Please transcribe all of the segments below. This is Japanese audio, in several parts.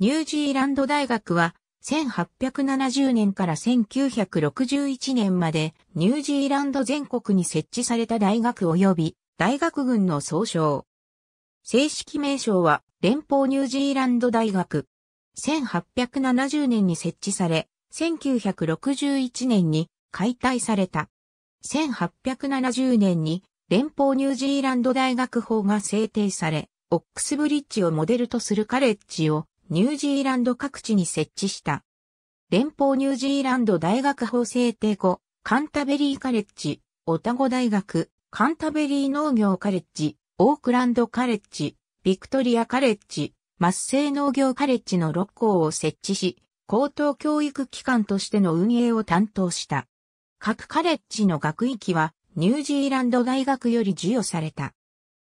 ニュージーランド大学は1870年から1961年までニュージーランド全国に設置された大学及び大学群の総称。正式名称は連邦ニュージーランド大学。1870年に設置され、1961年に解体された。1870年に連邦ニュージーランド大学法が制定され、オックスブリッジをモデルとするカレッジをニュージーランド各地に設置した。連邦ニュージーランド大学法制定後、カンタベリーカレッジ、オタゴ大学、カンタベリー農業カレッジ、オークランドカレッジ、ビクトリアカレッジ、マッセイ農業カレッジの6校を設置し、高等教育機関としての運営を担当した。各カレッジの学域はニュージーランド大学より授与された。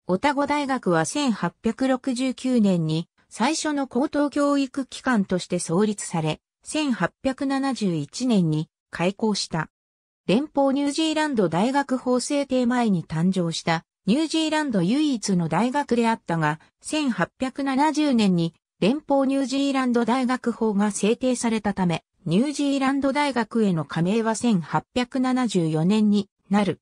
オタゴ大学は1869年に最初の高等教育機関として創立され、1871年に開校した。連邦ニュージーランド大学法制定前に誕生したニュージーランド唯一の大学であったが、1870年に連邦ニュージーランド大学法が制定されたため、ニュージーランド大学への加盟は1874年になる。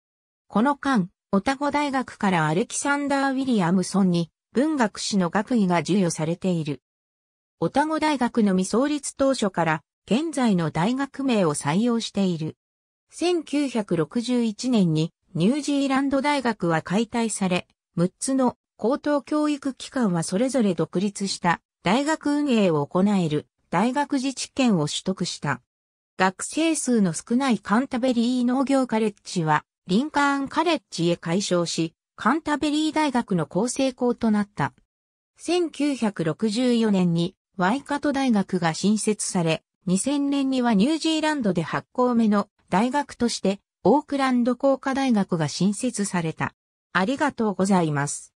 この間、オタゴ大学からアレキサンダー・ウィリアムソンに文学士の学位が授与されている。オタゴ大学の未創立当初から、現在の大学名を採用している。1961年にニュージーランド大学は解体され、6つの高等教育機関はそれぞれ独立した大学運営を行える大学自治権を取得した。学生数の少ないカンタベリー農業カレッジはリンカーンカレッジへ解消し、カンタベリー大学の構成校となった。1964年にワイカト大学が新設され、2000年にはニュージーランドで8校目の大学として、オークランド工科大学が新設された。ありがとうございます。